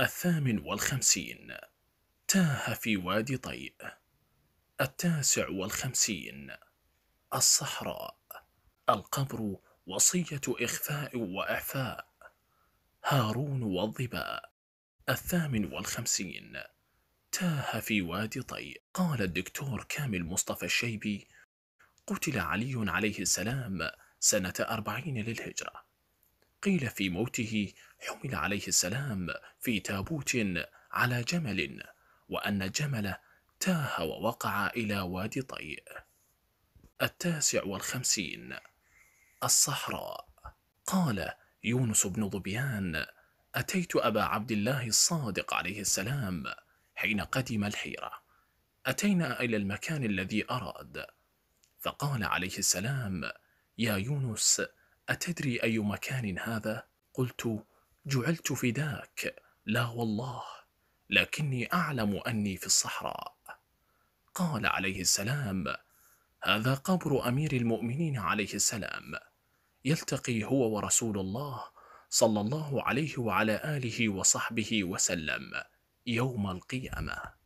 الثامن والخمسين تاه في وادي طيء التاسع والخمسين الصحراء القبر وصية إخفاء وإعفاء هارون والظباء الثامن والخمسين تاه في وادي طيء قال الدكتور كامل مصطفى الشيبي قتل علي عليه السلام سنة أربعين للهجرة قيل في موته حمل عليه السلام في تابوت على جمل وأن الجمل تاه ووقع إلى وادي طيء التاسع والخمسين الصحراء قال يونس بن ظبيان أتيت أبا عبد الله الصادق عليه السلام حين قدم الحيرة أتينا إلى المكان الذي أراد فقال عليه السلام يا يونس أتدري أي مكان هذا؟ قلت جعلت فداك لا والله لكني أعلم أني في الصحراء قال عليه السلام هذا قبر أمير المؤمنين عليه السلام يلتقي هو ورسول الله صلى الله عليه وعلى آله وصحبه وسلم يوم القيامة